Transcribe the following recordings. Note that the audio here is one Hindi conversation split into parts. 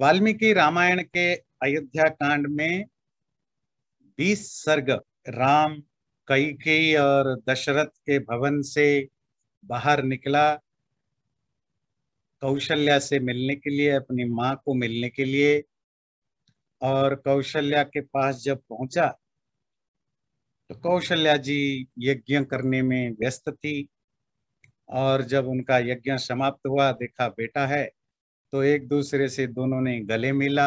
वाल्मीकि रामायण के अयोध्या कांड में बीस सर्ग राम कैकेयी और दशरथ के भवन से बाहर निकला कौशल्या से मिलने के लिए अपनी माँ को मिलने के लिए और कौशल्या के पास जब पहुंचा तो कौशल्या जी यज्ञ करने में व्यस्त थी और जब उनका यज्ञ समाप्त हुआ देखा बेटा है तो एक दूसरे से दोनों ने गले मिला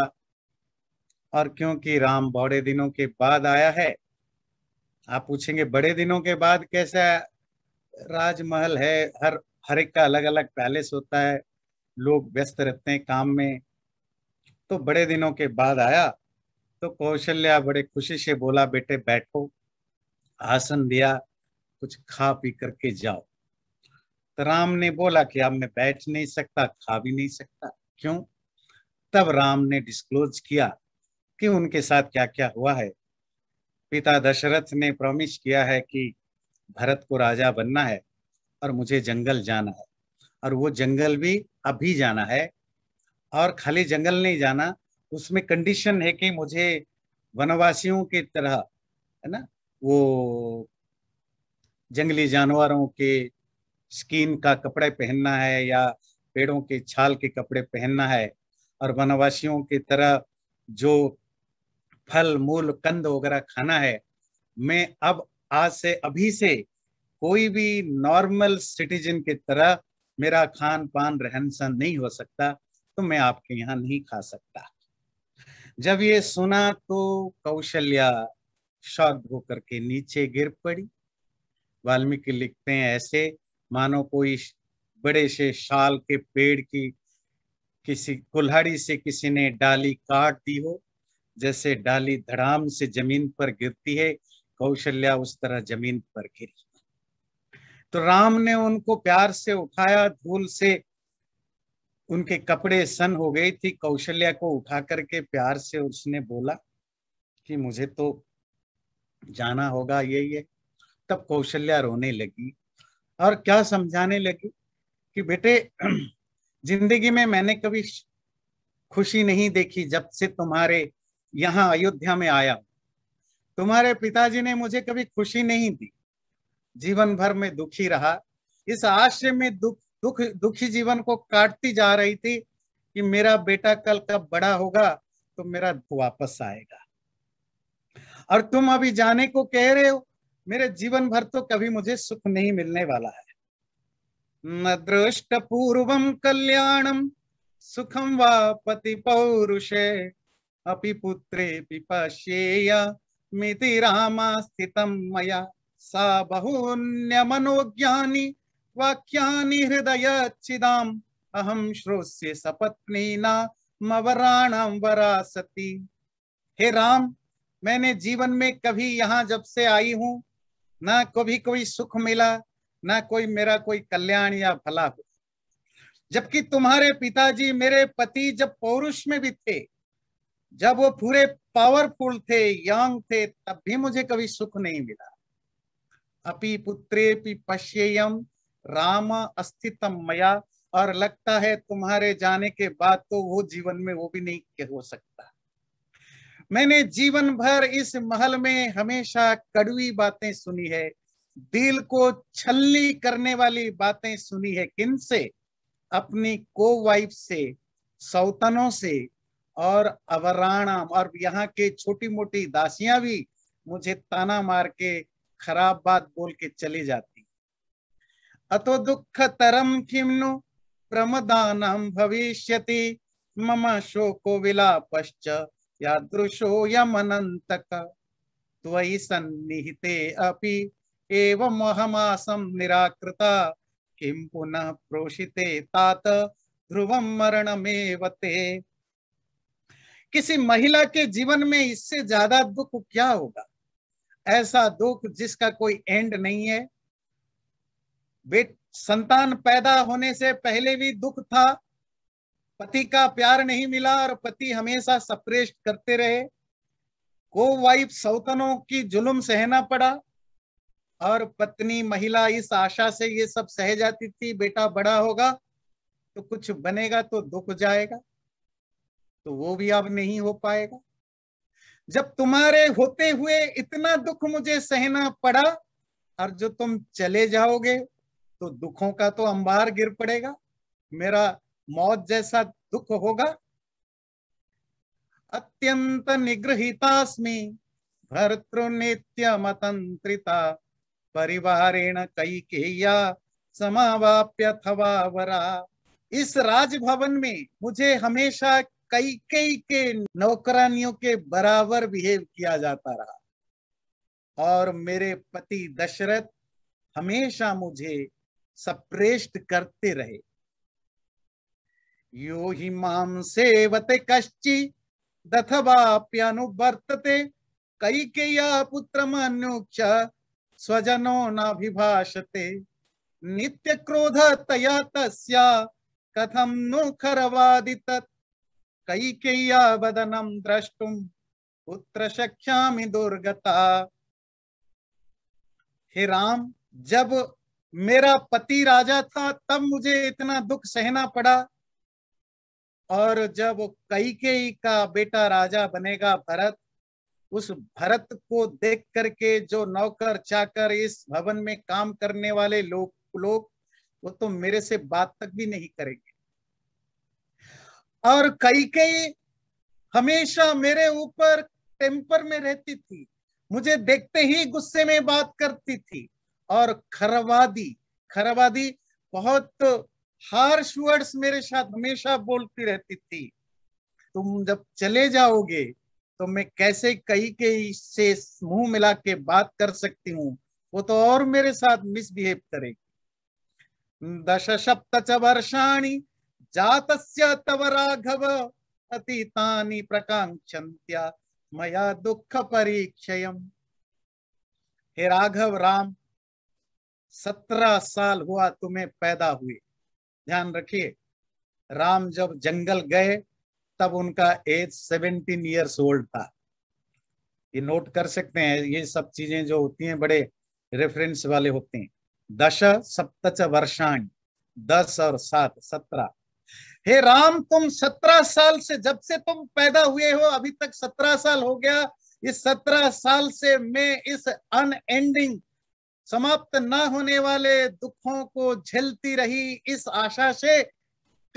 और क्योंकि राम बड़े दिनों के बाद आया है आप पूछेंगे बड़े दिनों के बाद कैसा राजमहल है हर हर एक का अलग अलग पैलेस होता है लोग व्यस्त रहते हैं काम में तो बड़े दिनों के बाद आया तो कौशल्या बड़े खुशी से बोला बेटे बैठो आसन दिया कुछ खा पी करके जाओ राम ने बोला कि अब मैं बैठ नहीं सकता खा भी नहीं सकता क्यों तब राम ने डिस्क्लोज किया कि उनके साथ क्या क्या हुआ है पिता दशरथ ने प्रॉमिस किया है कि भरत को राजा बनना है और मुझे जंगल जाना है और वो जंगल भी अभी जाना है और खाली जंगल नहीं जाना उसमें कंडीशन है कि मुझे वनवासियों की तरह है ना वो जंगली जानवरों के स्किन का कपड़े पहनना है या पेड़ों के छाल के कपड़े पहनना है और वनवासियों की तरह जो फल मूल कंद वगैरह खाना है मैं अब आज से अभी से कोई भी नॉर्मल सिटीजन की तरह मेरा खान पान रहन सहन नहीं हो सकता तो मैं आपके यहाँ नहीं खा सकता जब ये सुना तो कौशल्या शॉक होकर के नीचे गिर पड़ी वाल्मीकि लिखते हैं ऐसे मानो कोई बड़े से शाल के पेड़ की किसी कुल्हाड़ी से किसी ने डाली काट दी हो जैसे डाली धड़ाम से जमीन पर गिरती है कौशल्या उस तरह जमीन पर गिरी तो राम ने उनको प्यार से उठाया धूल से उनके कपड़े सन हो गई थी कौशल्या को उठा करके प्यार से उसने बोला कि मुझे तो जाना होगा ये ये तब कौशल्या रोने लगी और क्या समझाने लगी कि बेटे जिंदगी में मैंने कभी खुशी नहीं देखी जब से तुम्हारे यहाँ अयोध्या में आया तुम्हारे पिताजी ने मुझे कभी खुशी नहीं दी जीवन भर में दुखी रहा इस आश्रय में दुख दुख दुखी जीवन को काटती जा रही थी कि मेरा बेटा कल कब बड़ा होगा तो मेरा वापस आएगा और तुम अभी जाने को कह रहे हो मेरे जीवन भर तो कभी मुझे सुख नहीं मिलने वाला है न दृष्ट पूर्वम कल्याणम सुखम व पति पौरुषे अपि पुत्रे पिपश्येया मिति रामा स्थितम मया सा मनोज्ञानी वाक्यानि हृदय चिदाम अहम श्रोष्य मवराणम वरा सती हे राम मैंने जीवन में कभी यहाँ जब से आई हूँ ना कभी कोई सुख मिला ना कोई मेरा कोई कल्याण या भला हो जबकि तुम्हारे पिताजी मेरे पति जब पौरुष में भी थे जब वो पूरे पावरफुल थे यंग थे तब भी मुझे कभी सुख नहीं मिला अपी पुत्रे पि पश्येयम राम अस्तित्व मया और लगता है तुम्हारे जाने के बाद तो वो जीवन में वो भी नहीं हो सकता मैंने जीवन भर इस महल में हमेशा कड़वी बातें सुनी है दिल को छल्ली करने वाली बातें सुनी है किन से अपनी को वाइफ से सौतनों से और अवराणा और यहाँ के छोटी मोटी दासियां भी मुझे ताना मार के खराब बात बोल के चली जाती अतो दुख तरम खिमनु प्रमदानम भविष्यति मम शोको विलापश्च यादृशोऽयमनन्तक त्वयि सन्निहिते अपि निराकृता किं पुनः प्रोषिते तात ध्रुव मरणमेव ते किसी महिला के जीवन में इससे ज्यादा दुख क्या होगा ऐसा दुख जिसका कोई एंड नहीं है संतान पैदा होने से पहले भी दुख था पति का प्यार नहीं मिला और पति हमेशा सप्रेस्ट करते रहे को वाइफ सौतनों की जुलुम सहना पड़ा और पत्नी महिला इस आशा से ये सब सह जाती थी बेटा बड़ा होगा तो कुछ बनेगा तो दुख जाएगा तो वो भी अब नहीं हो पाएगा जब तुम्हारे होते हुए इतना दुख मुझे सहना पड़ा और जो तुम चले जाओगे तो दुखों का तो अंबार गिर पड़ेगा मेरा मौत जैसा दुख होगा अत्यंत निगृहितास्मि मतंत्रिता परिवारेण कैकेय्या समावाप्यथवा वरा इस राजभवन में मुझे हमेशा कई कई के नौकरानियों के बराबर बिहेव किया जाता रहा और मेरे पति दशरथ हमेशा मुझे सप्रेष्ट करते रहे यो हि मां सेवते कश्चि दथवाप्यनुवर्तते कैकेया पुत्र मनुक्ष स्वजनो नाभिभाषते नित्यक्रोधतया तस्या कथम नु खरवादितत् कैकेय्या वदनम द्रष्टुम पुत्र शक्ष्यामि दुर्गता हे राम जब मेरा पति राजा था तब मुझे इतना दुख सहना पड़ा और जब कईकेयी का बेटा राजा बनेगा भरत उस भरत को देख करके जो नौकर चाकर इस भवन में काम करने वाले लोग लोग वो तो मेरे से बात तक भी नहीं करेंगे और कई कई हमेशा मेरे ऊपर टेम्पर में रहती थी मुझे देखते ही गुस्से में बात करती थी और खरवादी खरवादी बहुत हार्श वर्ड्स मेरे साथ हमेशा बोलती रहती थी तुम जब चले जाओगे तो मैं कैसे कई के से मुंह मिला के बात कर सकती हूँ वो तो और मेरे साथ मिसबिहेव करेगी दश सप्त वर्षाणी जात तव राघव अतीतानि प्रकांक्षन्त्या मया दुख परीक्षय हे राघव राम सत्रह साल हुआ तुम्हें पैदा हुए ध्यान रखिए राम जब जंगल गए तब उनका एज सेवेंटीन इयर्स ओल्ड था ये नोट कर सकते हैं ये सब चीजें जो होती हैं बड़े रेफरेंस वाले होते हैं दश सप्तच वर्षाण दस और सात सत्रह हे राम तुम सत्रह साल से जब से तुम पैदा हुए हो अभी तक सत्रह साल हो गया इस सत्रह साल से मैं इस अनएंडिंग समाप्त ना होने वाले दुखों को झेलती रही इस आशा से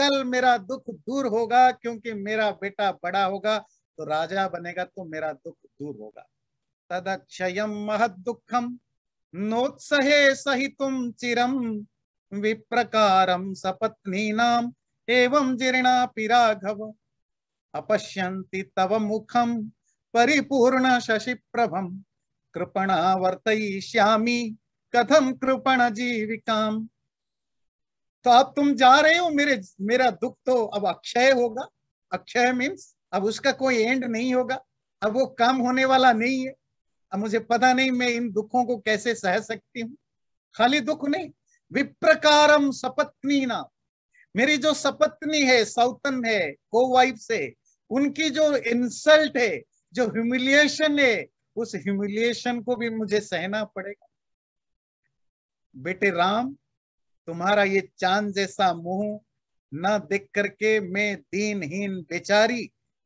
कल मेरा दुख दूर होगा क्योंकि मेरा बेटा बड़ा होगा तो राजा बनेगा तो मेरा दुख दूर होगा तदक्षय महद दुखम नोत्सहे तुम चिरम विप्रकारम सपत्नी नाम एवं जीर्णा पिराघव अपश्यन्ति तव मुखम परिपूर्ण शशि प्रभम कृपणा वर्तयिष्यामि कथम कृपण जीविकाम तो अब तुम जा रहे हो मेरे मेरा दुख तो अब अक्षय होगा अक्षय मीन्स अब उसका कोई एंड नहीं होगा अब वो कम होने वाला नहीं है अब मुझे पता नहीं मैं इन दुखों को कैसे सह सकती हूँ खाली दुख नहीं विप्रकारम सपत्नी ना मेरी जो सपत्नी है सौतन है को वाइफ से उनकी जो इंसल्ट है जो ह्यूमिलिएशन है उस ह्यूमिलिएशन को भी मुझे सहना पड़ेगा बेटे राम तुम्हारा ये चांद जैसा मुंह न देख करके मैं दीनहीन बेचारी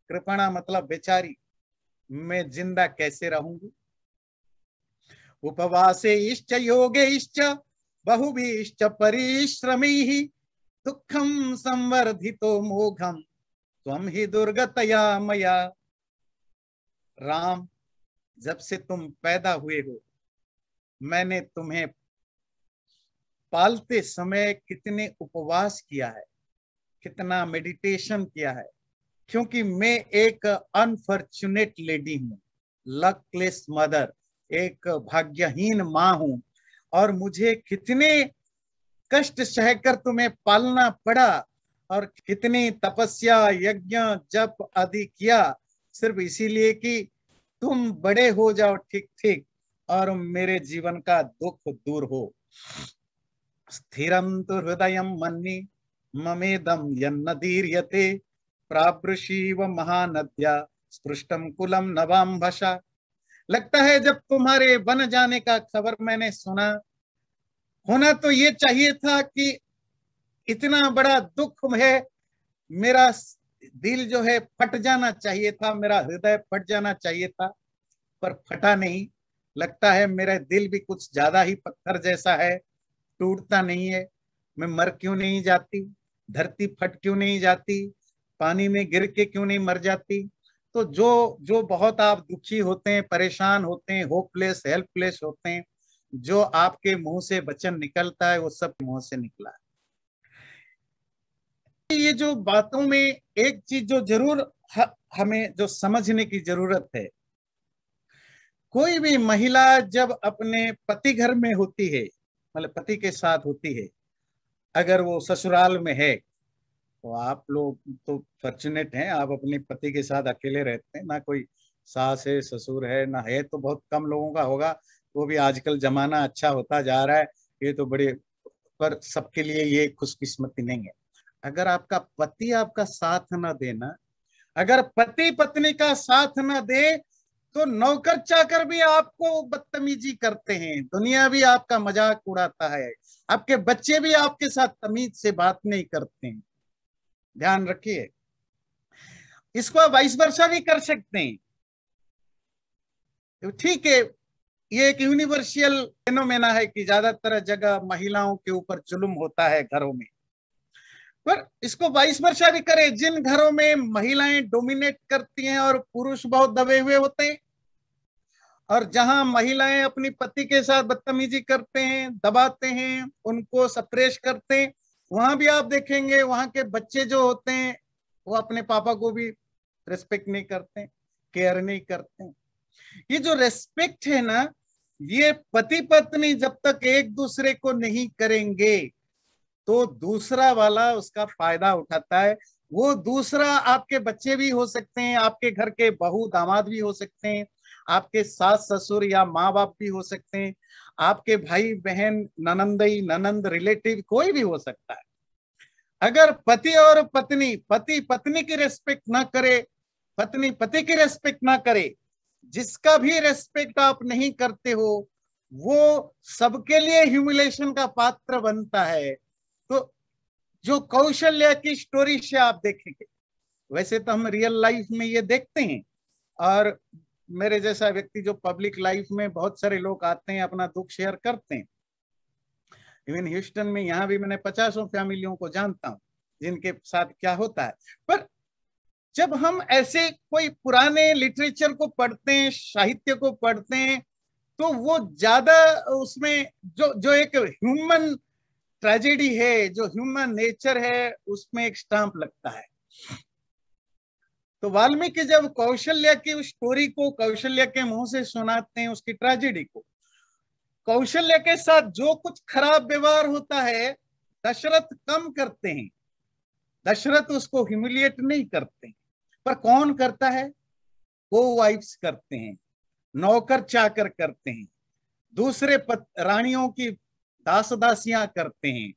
कृपणा मतलब बेचारी मैं जिंदा कैसे रहूंगी उपवासे इश्च योगे इश्च बहुभिश्च परिश्रमी ही दुखम संवर्धितो मोघम तुम ही दुर्गतया मया राम जब से तुम पैदा हुए हो मैंने तुम्हें पालते समय कितने उपवास किया है कितना मेडिटेशन किया है क्योंकि मैं एक अनफॉर्चुनेट लेडी हूँ लकलेस मदर एक भाग्यहीन माँ हूं और मुझे कितने कष्ट सहकर तुम्हें पालना पड़ा और कितनी तपस्या यज्ञ जप आदि किया सिर्फ इसीलिए कि तुम बड़े हो जाओ ठीक ठीक और मेरे जीवन का दुख दूर हो स्थिरं तु हृदयं मन्ये ममेदं यन्न दीर्यते प्रावृषीव महानद्या स्पृष्टम कुलम नवाम लगता है जब तुम्हारे बन जाने का खबर मैंने सुना होना तो ये चाहिए था कि इतना बड़ा दुख है मेरा दिल जो है फट जाना चाहिए था मेरा हृदय फट जाना चाहिए था पर फटा नहीं लगता है मेरा दिल भी कुछ ज्यादा ही पत्थर जैसा है टूटता नहीं है मैं मर क्यों नहीं जाती धरती फट क्यों नहीं जाती पानी में गिर के क्यों नहीं मर जाती तो जो जो बहुत आप दुखी होते हैं परेशान होते हैं होपलेस हेल्पलेस होते हैं जो आपके मुंह से वचन निकलता है वो सब मुंह से निकला है ये जो बातों में एक चीज जो जरूर हमें जो समझने की जरूरत है कोई भी महिला जब अपने पति घर में होती है मतलब पति के साथ होती है अगर वो ससुराल में है तो आप लोग तो फॉर्चुनेट हैं आप अपने पति के साथ अकेले रहते हैं ना कोई सास है ससुर है ना है तो बहुत कम लोगों का होगा वो भी आजकल जमाना अच्छा होता जा रहा है ये तो बड़े पर सबके लिए ये खुशकिस्मती नहीं है अगर आपका पति आपका साथ ना देना अगर पति पत्नी का साथ ना दे तो नौकर चाकर भी आपको बदतमीजी करते हैं दुनिया भी आपका मजाक उड़ाता है आपके बच्चे भी आपके साथ तमीज से बात नहीं करते हैं ध्यान रखिए इसको आप बाईस वर्षा भी कर सकते हैं तो ठीक है ये एक यूनिवर्सियल फेनोमेना है कि ज्यादातर जगह महिलाओं के ऊपर जुलुम होता है घरों में पर इसको बाईस वर्षा भी करे जिन घरों में महिलाएं डोमिनेट करती हैं और पुरुष बहुत दबे हुए होते हैं और जहां महिलाएं अपनी पति के साथ बदतमीजी करते हैं दबाते हैं उनको सप्रेश करते हैं वहां भी आप देखेंगे वहां के बच्चे जो होते हैं वो अपने पापा को भी रेस्पेक्ट नहीं करते केयर नहीं करते ये जो रेस्पेक्ट है ना ये पति पत्नी जब तक एक दूसरे को नहीं करेंगे तो दूसरा वाला उसका फायदा उठाता है वो दूसरा आपके बच्चे भी हो सकते हैं आपके घर के बहु दामाद भी हो सकते हैं आपके सास ससुर या माँ बाप भी हो सकते हैं आपके भाई बहन ननंदई ननंद रिलेटिव कोई भी हो सकता है अगर पति और पत्नी पति पत्नी की रेस्पेक्ट ना करे पत्नी पति की रेस्पेक्ट ना करे जिसका भी रेस्पेक्ट आप नहीं करते हो वो सबके लिए ह्यूमिलेशन का पात्र बनता है तो जो कौशल्या की स्टोरी से आप देखेंगे वैसे तो हम रियल लाइफ में ये देखते हैं और मेरे जैसा व्यक्ति जो पब्लिक लाइफ में बहुत सारे लोग आते हैं अपना दुख शेयर करते हैं इवन ह्यूस्टन में यहाँ भी मैंने पचासों फैमिलियों को जानता हूँ जिनके साथ क्या होता है पर जब हम ऐसे कोई पुराने लिटरेचर को पढ़ते हैं साहित्य को पढ़ते हैं तो वो ज्यादा उसमें जो जो एक ह्यूमन ट्रेजेडी है जो ह्यूमन नेचर है उसमें एक स्टाम्प लगता है तो वाल्मीकि जब कौशल्या की उस स्टोरी को कौशल्या के मुंह से सुनाते हैं उसकी ट्रेजेडी को कौशल्या के साथ जो कुछ खराब व्यवहार होता है दशरथ कम करते हैं दशरथ उसको ह्यूमिलिएट नहीं करते पर कौन करता है को वाइफ्स करते हैं नौकर चाकर करते हैं दूसरे रानियों की दास दासियां करते हैं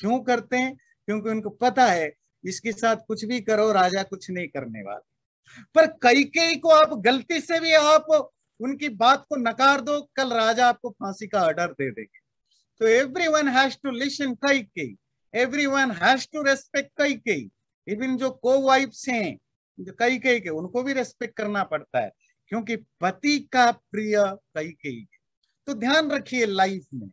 क्यों करते हैं क्योंकि उनको पता है इसके साथ कुछ भी करो राजा कुछ नहीं करने वाला पर कई कई को आप गलती से भी आप उनकी बात को नकार दो कल राजा आपको फांसी का ऑर्डर दे देंगे तो everyone has to listen कई कई everyone has to respect कई कई इवन जो को वाइफ्स हैं जो कई कई के उनको भी रेस्पेक्ट करना पड़ता है क्योंकि पति का प्रिय कई कई तो ध्यान रखिए लाइफ में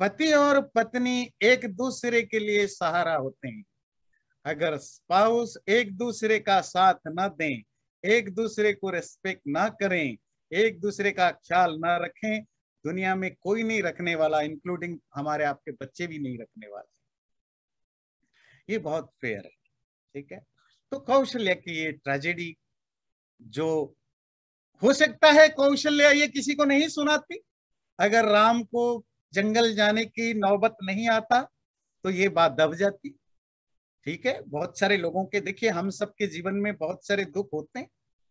पति और पत्नी एक दूसरे के लिए सहारा होते हैं अगर स्पाउस एक दूसरे का साथ न दें एक दूसरे को रेस्पेक्ट ना करें एक दूसरे का ख्याल ना रखें दुनिया में कोई नहीं रखने वाला इंक्लूडिंग हमारे आपके बच्चे भी नहीं रखने वाले ये बहुत फेयर है ठीक है तो कौशल्य की ये ट्रेजेडी जो हो सकता है कौशल्य ये किसी को नहीं सुनाती अगर राम को जंगल जाने की नौबत नहीं आता तो ये बात दब जाती ठीक है बहुत सारे लोगों के देखिए हम सबके जीवन में बहुत सारे दुख होते हैं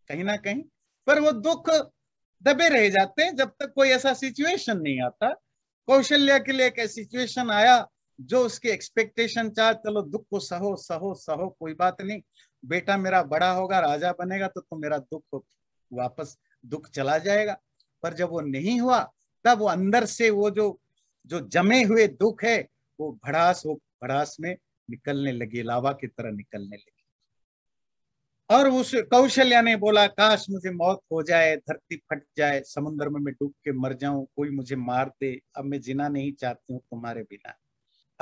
कहीं ना कहीं पर वो दुख दबे रह जाते हैं जब तक कोई ऐसा सिचुएशन नहीं आता कौशल्या के लिए एक सिचुएशन आया जो उसके एक्सपेक्टेशन चाह चलो दुख को सहो सहो सहो कोई बात नहीं बेटा मेरा बड़ा होगा राजा बनेगा तो तुम तो मेरा दुख वापस दुख चला जाएगा पर जब वो नहीं हुआ तब वो अंदर से वो जो जो जमे हुए दुख है वो भड़ास हो भड़ास में निकलने लगे लावा की तरह निकलने लगे और उस कौशल्या ने बोला काश मुझे मौत हो जाए धरती फट जाए समुद्र में मैं डूब के मर जाऊं कोई मुझे मार दे अब मैं जीना नहीं चाहती हूँ तुम्हारे बिना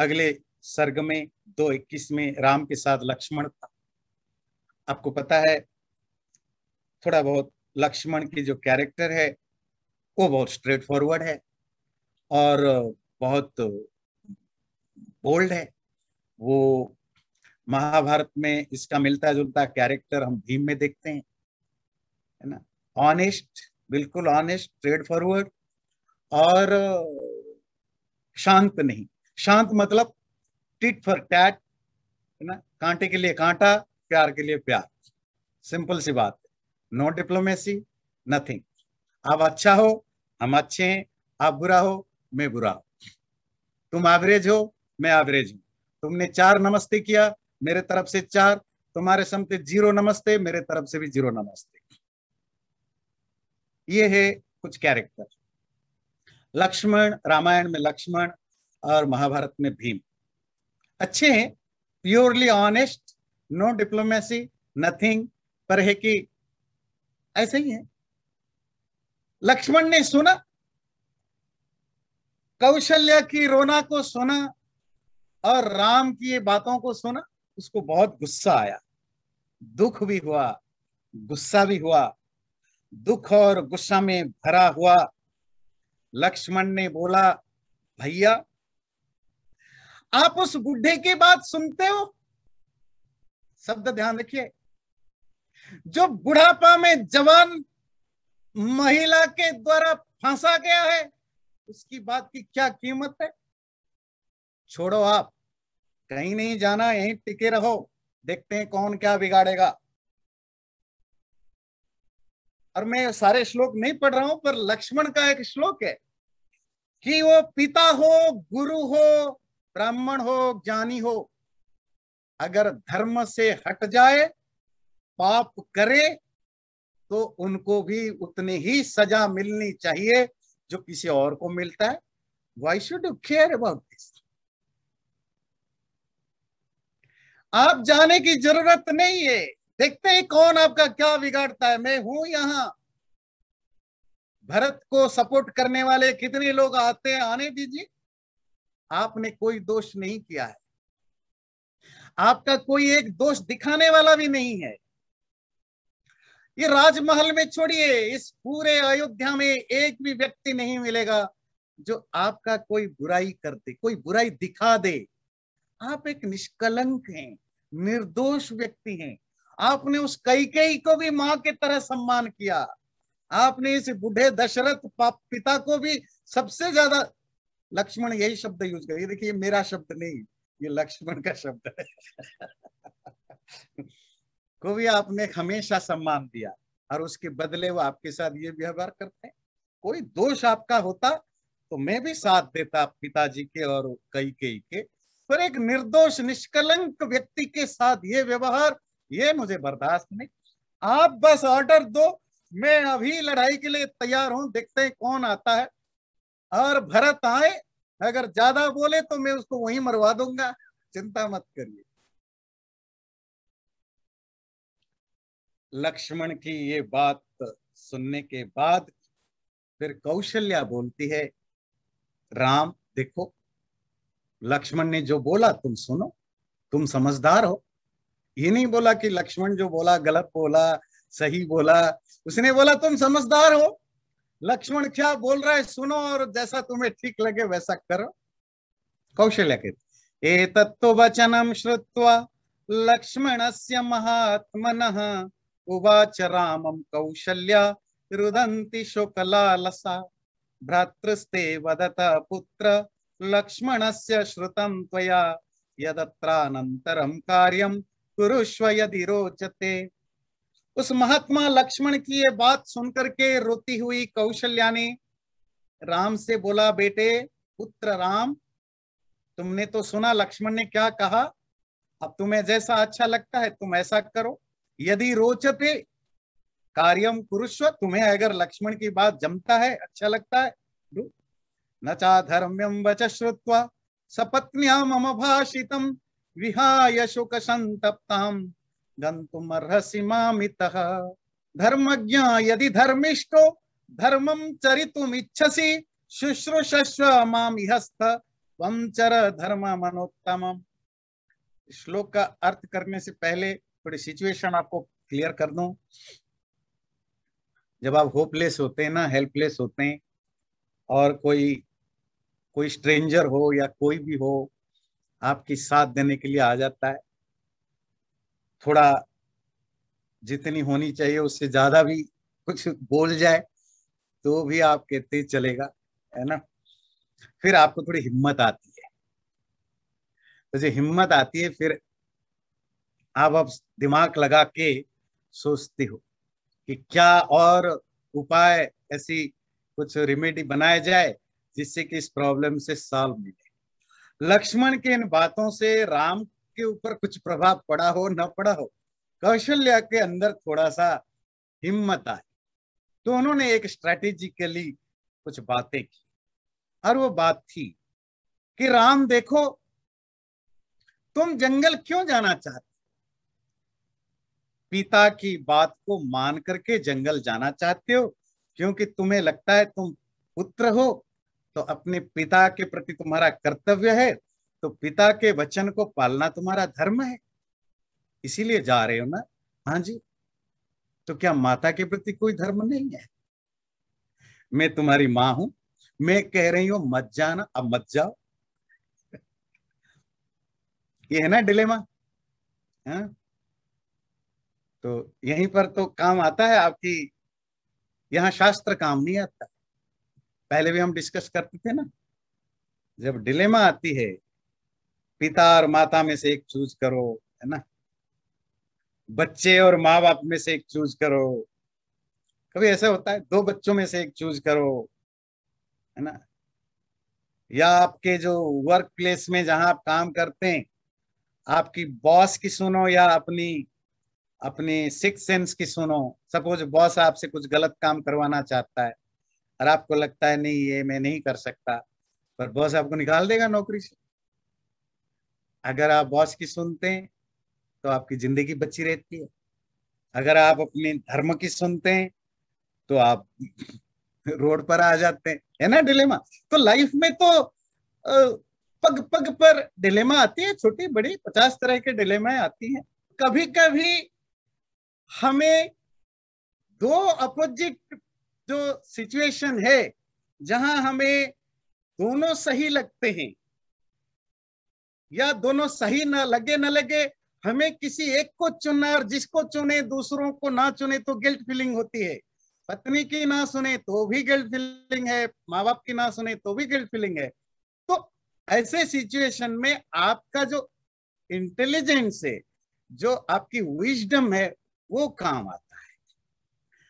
अगले सर्ग में दो इक्कीस में राम के साथ लक्ष्मण था आपको पता है थोड़ा बहुत लक्ष्मण की जो कैरेक्टर है वो बहुत स्ट्रेट फॉरवर्ड है और बहुत बोल्ड है वो महाभारत में इसका मिलता जुलता कैरेक्टर हम भीम में देखते हैं है ना ऑनेस्ट बिल्कुल ऑनेस्ट ट्रेड फॉरवर्ड और शांत नहीं शांत मतलब टिट फॉर टैट है ना कांटे के लिए कांटा प्यार के लिए प्यार सिंपल सी बात है नो डिप्लोमेसी नथिंग आप अच्छा हो हम अच्छे हैं आप बुरा हो मैं बुरा तुम एवरेज हो मैं एवरेज हूं तुमने चार नमस्ते किया मेरे तरफ से चार तुम्हारे समते जीरो नमस्ते मेरे तरफ से भी जीरो नमस्ते ये है कुछ कैरेक्टर लक्ष्मण रामायण में लक्ष्मण और महाभारत में भीम अच्छे हैं purely honest no diplomacy nothing पर है कि ऐसे ही है लक्ष्मण ने सुना कौशल्या की रोना को सुना और राम की ये बातों को सुना उसको बहुत गुस्सा आया दुख भी हुआ गुस्सा भी हुआ दुख और गुस्सा में भरा हुआ लक्ष्मण ने बोला भैया आप उस बुढ़े की बात सुनते हो शब्द ध्यान रखिए जो बुढ़ापा में जवान महिला के द्वारा फंसा गया है उसकी बात की क्या कीमत है छोड़ो आप कहीं नहीं जाना यहीं टिके रहो देखते हैं कौन क्या बिगाड़ेगा और मैं सारे श्लोक नहीं पढ़ रहा हूं पर लक्ष्मण का एक श्लोक है कि वो पिता हो गुरु हो ब्राह्मण हो ज्ञानी हो अगर धर्म से हट जाए पाप करे तो उनको भी उतनी ही सजा मिलनी चाहिए जो किसी और को मिलता है why should you care about this आप जाने की जरूरत नहीं है देखते हैं कौन आपका क्या बिगाड़ता है मैं हूं यहां भरत को सपोर्ट करने वाले कितने लोग आते हैं आने दीजिए आपने कोई दोष नहीं किया है आपका कोई एक दोष दिखाने वाला भी नहीं है ये राजमहल में छोड़िए इस पूरे अयोध्या में एक भी व्यक्ति नहीं मिलेगा जो आपका कोई बुराई कर दे कोई बुराई दिखा दे आप एक निष्कलंक हैं निर्दोष व्यक्ति हैं आपने उस कैकेयी को भी माँ के तरह सम्मान किया आपने इस बुढ़े दशरथ पाप पिता को भी सबसे ज्यादा लक्ष्मण यही शब्द यूज करिए देखिए मेरा शब्द नहीं ये लक्ष्मण का शब्द है को भी आपने हमेशा सम्मान दिया और उसके बदले वो आपके साथ ये व्यवहार करते हैं कोई दोष आपका होता तो मैं भी साथ देता पिताजी के और कई कई के पर एक निर्दोष निष्कलंक व्यक्ति के साथ ये व्यवहार ये मुझे बर्दाश्त नहीं आप बस ऑर्डर दो मैं अभी लड़ाई के लिए तैयार हूं देखते हैं कौन आता है और भरत आए अगर ज्यादा बोले तो मैं उसको वहीं मरवा दूंगा चिंता मत करिए लक्ष्मण की ये बात सुनने के बाद फिर कौशल्या बोलती है राम देखो लक्ष्मण ने जो बोला तुम सुनो तुम समझदार हो ये नहीं बोला कि लक्ष्मण जो बोला गलत बोला सही बोला उसने बोला तुम समझदार हो लक्ष्मण क्या बोल रहा है सुनो और जैसा तुम्हें ठीक लगे वैसा करो कौशल्या के ए तत्व वचनम श्रुत्वा लक्ष्मण से महात्मन उवाच रामं कौशल्या रुदन्ति शोकलालसा भ्रातृस्ते वदत पुत्र लक्ष्मणस्य श्रुतं त्वया यदत्रानन्तरं कार्यं कुरुष्व यदि रोचते उस महात्मा लक्ष्मण की ये बात सुनकर के रोती हुई कौशल्या ने राम से बोला बेटे पुत्र राम तुमने तो सुना लक्ष्मण ने क्या कहा अब तुम्हें जैसा अच्छा लगता है तुम ऐसा करो यदि रोचते कार्यम कुरुष्व तुम्हें अगर लक्ष्मण की बात जमता है अच्छा लगता है न चा धर्म्यम वच श्रुवा सपत्न्या मम भाषितम विहाय शुक संतप्ताम गंतुमर्हसि मामितः धर्मज्ञ यदि धर्मिष्ठो धर्मम चरितुम चरितुमिच्छसि शुश्रूषस्व मामिहस्त वम चर धर्म मनोत्तम श्लोक का अर्थ करने से पहले थोड़ी सिचुएशन आपको क्लियर कर दूं जब आप होपलेस होते हैं ना हेल्पलेस होते हैं और कोई कोई स्ट्रेंजर हो या कोई भी हो आपकी साथ देने के लिए आ जाता है थोड़ा जितनी होनी चाहिए उससे ज्यादा भी कुछ बोल जाए तो भी आप कहते चलेगा है ना फिर आपको थोड़ी हिम्मत आती है तो जो हिम्मत आती है फिर आप अब दिमाग लगा के सोचते हो कि क्या और उपाय ऐसी कुछ रिमेडी बनाया जाए जिससे कि इस प्रॉब्लम से सॉल्व मिले लक्ष्मण के इन बातों से राम के ऊपर कुछ प्रभाव पड़ा हो न पड़ा हो कौशल्या के अंदर थोड़ा सा हिम्मत आई तो उन्होंने एक स्ट्रेटेजिकली कुछ बातें की और वो बात थी कि राम देखो तुम जंगल क्यों जाना चाहते पिता की बात को मान करके जंगल जाना चाहते हो क्योंकि तुम्हें लगता है तुम पुत्र हो तो अपने पिता के प्रति तुम्हारा कर्तव्य है तो पिता के वचन को पालना तुम्हारा धर्म है इसीलिए जा रहे हो ना हाँ जी तो क्या माता के प्रति कोई धर्म नहीं है मैं तुम्हारी माँ हूं मैं कह रही हूं मत जाना अब मत जाओ ये है ना डिलेमा हाँ? तो यहीं पर तो काम आता है आपकी यहाँ शास्त्र काम नहीं आता पहले भी हम डिस्कस करते थे ना जब डिलेमा आती है पिता और माता में से एक चूज करो है ना बच्चे और माँ बाप में से एक चूज करो कभी ऐसा होता है दो बच्चों में से एक चूज करो है ना या आपके जो वर्क प्लेस में जहां आप काम करते हैं आपकी बॉस की सुनो या अपनी अपने सिक्स सेंस की सुनो सपोज बॉस आपसे कुछ गलत काम करवाना चाहता है और आपको लगता है नहीं ये मैं नहीं कर सकता पर बॉस आपको निकाल देगा नौकरी से अगर आप बॉस की सुनते हैं तो आपकी जिंदगी बची रहती है अगर आप अपने धर्म की सुनते हैं तो आप रोड पर आ जाते हैं है ना डिलेमा तो लाइफ में तो पग पग पर डिलेमा आती है छोटी बड़ी पचास तरह के डिलेमा आती है कभी कभी हमें दो अपोजिट जो सिचुएशन है जहां हमें दोनों सही लगते हैं या दोनों सही ना लगे ना लगे हमें किसी एक को चुनना और जिसको चुने दूसरों को ना चुने तो गिल्ट फीलिंग होती है पत्नी की ना सुने तो भी गिल्ट फीलिंग है माँ बाप की ना सुने तो भी गिल्ट फीलिंग है तो ऐसे सिचुएशन में आपका जो इंटेलिजेंस है जो आपकी विजडम है वो काम आता है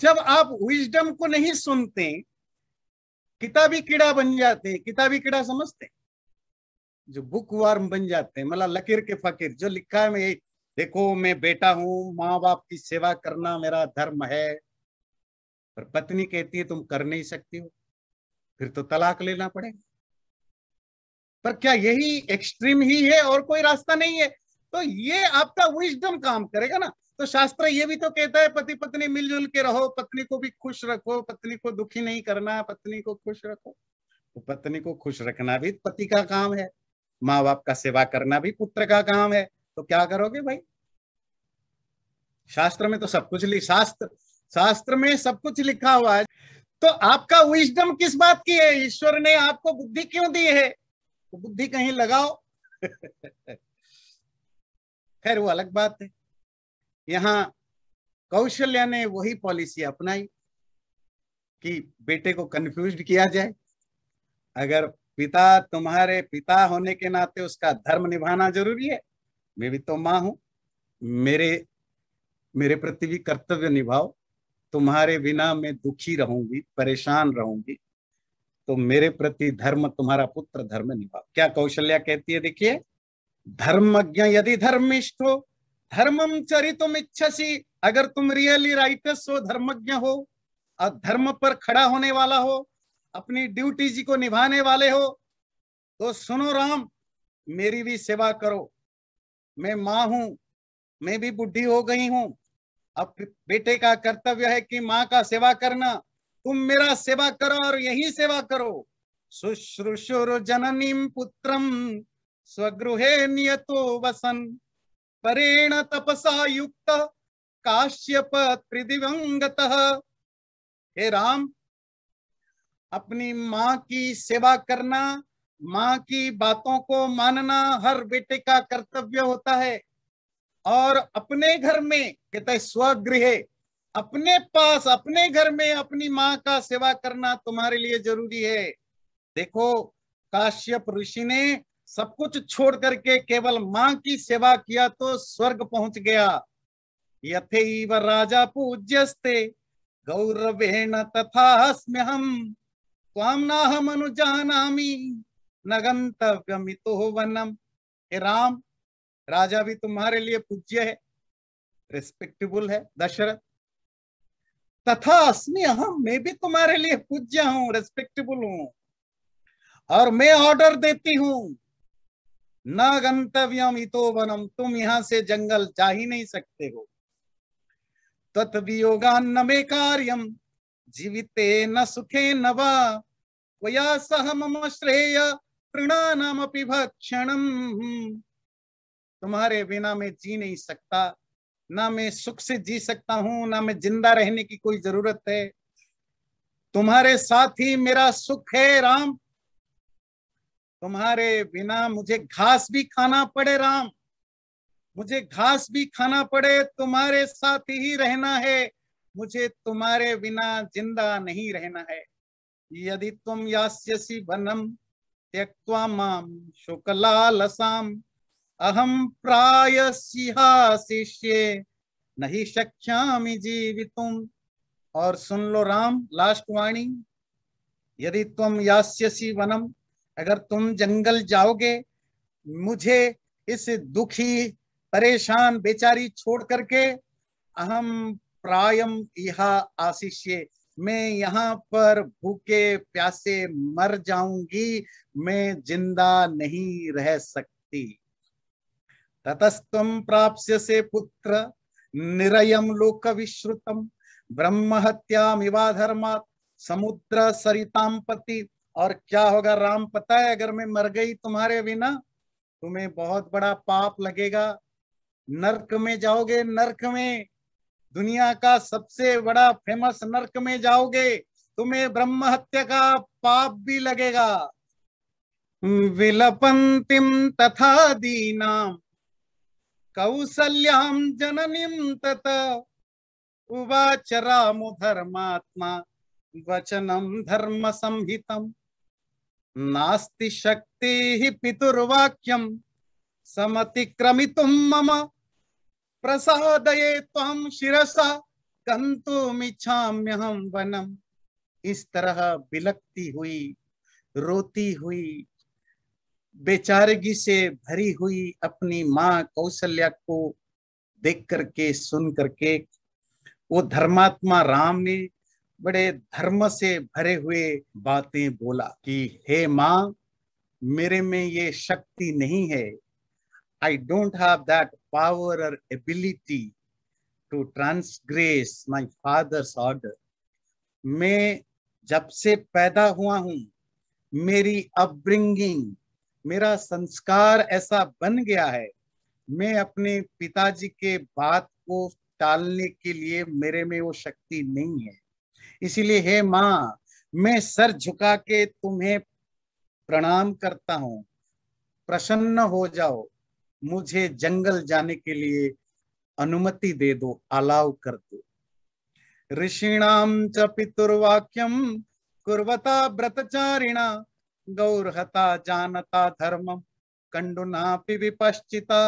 जब आप विजडम को नहीं सुनते किताबी कीड़ा बन जाते किताबी कीड़ा समझते जो बुक वार्म बन जाते हैं मतलब लकीर के फकीर जो लिखा है मैं देखो मैं बेटा हूं माँ बाप की सेवा करना मेरा धर्म है पर पत्नी कहती है तुम कर नहीं सकती हो फिर तो तलाक लेना पड़ेगा पर क्या यही एक्सट्रीम ही है और कोई रास्ता नहीं है तो ये आपका विजडम काम करेगा ना तो शास्त्र ये भी तो कहता है पति पत्नी मिलजुल के रहो पत्नी को भी खुश रखो पत्नी को दुखी नहीं करना पत्नी को खुश रखो तो पत्नी को खुश रखना भी पति का काम है माँ बाप का सेवा करना भी पुत्र का काम है तो क्या करोगे भाई शास्त्र में तो सब कुछ लिख शास्त्र शास्त्र में सब कुछ लिखा हुआ है तो आपका विजडम किस बात की है ईश्वर ने आपको बुद्धि क्यों दी है तो बुद्धि कहीं लगाओ खैर वो अलग बात है यहाँ कौशल्या ने वही पॉलिसी अपनाई कि बेटे को कंफ्यूज किया जाए अगर पिता तुम्हारे पिता होने के नाते उसका धर्म निभाना जरूरी है मैं भी तो माँ हूं मेरे मेरे प्रति भी कर्तव्य निभाओ तुम्हारे बिना मैं दुखी रहूंगी परेशान रहूंगी तो मेरे प्रति धर्म तुम्हारा पुत्र धर्म निभाओ क्या कौशल्या कहती है देखिए धर्मज्ञ यदि धर्मिष्ठो हो धर्मम इच्छसी अगर तुम रियली राइटस हो धर्मज्ञ हो और धर्म पर खड़ा होने वाला हो अपनी जी को निभाने वाले हो तो सुनो राम मेरी भी सेवा करो मैं माँ हूं मैं भी बुढ़ी हो गई हूं अब बेटे का कर्तव्य है कि माँ का सेवा करना तुम मेरा सेवा करो और यही सेवा करो सुश्रुशुर जननी पुत्रम स्वगृहे नियतो वसन परेण तपसा युक्त काश्यप त्रिदिवंगत हे राम अपनी माँ की सेवा करना माँ की बातों को मानना हर बेटे का कर्तव्य होता है और अपने घर में कहते हैं स्वगृह अपने पास अपने घर में अपनी माँ का सेवा करना तुम्हारे लिए जरूरी है देखो काश्यप ऋषि ने सब कुछ छोड़ करके केवल मां की सेवा किया तो स्वर्ग पहुंच गया यथे व राजा पूज्यस्ते गौरवेण तथा हम ताम ना हम अनुजानी न गंतव्यमितो वनम हे राम राजा भी तुम्हारे लिए पूज्य है रिस्पेक्टेबल है दशरथ तथा अस्मि अहम मैं भी तुम्हारे लिए पूज्य हूँ रेस्पेक्टेबल हूं और मैं ऑर्डर देती हूँ न गंतव्यम इतो वनम तुम यहां से जंगल जा ही नहीं सकते हो तत्वियोगान मे कार्यम जीविते न सुखे न वया सह मम श्रेय तृणानाम भक्षणम तुम्हारे बिना मैं जी नहीं सकता ना मैं सुख से जी सकता हूं ना मैं जिंदा रहने की कोई जरूरत है तुम्हारे साथ ही मेरा सुख है राम तुम्हारे बिना मुझे घास भी खाना पड़े राम मुझे घास भी खाना पड़े तुम्हारे साथ ही रहना है मुझे तुम्हारे बिना जिंदा नहीं रहना है यदि तुम यासी वनम त्यक्वा माम शुक्लालसाम अहम प्राय सिहा नहीं शक्यामि जीवितुम और सुन लो राम लास्ट वाणी यदि तुम यासी वनम अगर तुम जंगल जाओगे मुझे इस दुखी परेशान बेचारी छोड़ करके अहम प्रायम यहा आशीष्य मैं यहाँ पर भूखे प्यासे मर जाऊंगी मैं जिंदा नहीं रह सकती ततस्तम प्राप्य से पुत्र निरयम लोक विश्रुतम ब्रह्म हत्या समुद्र सरिताम पति और क्या होगा राम पता है अगर मैं मर गई तुम्हारे बिना तुम्हें बहुत बड़ा पाप लगेगा नरक में जाओगे नरक में दुनिया का सबसे बड़ा फेमस नरक में जाओगे तुम्हें ब्रह्म हत्या का पाप भी लगेगा विलपंतिम तथा दीनाम कौसल्याम जननीम तथा उवाच रामो धर्मात्मा वचनम धर्म संहितम नास्ति शक्ति पितुर्वाक्यम समति क्रमित मम प्रसादये त्वम शिरसा गंतुमिच्छाम्यहम वनम इस तरह बिलकती हुई रोती हुई बेचारगी से भरी हुई अपनी माँ कौशल्या को देख करके सुन करके वो धर्मात्मा राम ने बड़े धर्म से भरे हुए बातें बोला कि हे माँ मेरे में ये शक्ति नहीं है I don't have that power और ability to transgress my father's order मैं जब से पैदा हुआ हूं मेरी अपब्रिंगिंग मेरा संस्कार ऐसा बन गया है मैं अपने पिताजी के बात को टालने के लिए मेरे में वो शक्ति नहीं है इसीलिए हे माँ मैं सर झुका के तुम्हें प्रणाम करता हूं प्रसन्न हो जाओ मुझे जंगल जाने के लिए अनुमति दे दो अलाव कर दो ऋषिणाम च पितुर्वाक्यम कुर्वता व्रतचारिणा गौरहता जानता धर्म कंडुना विपश्चिता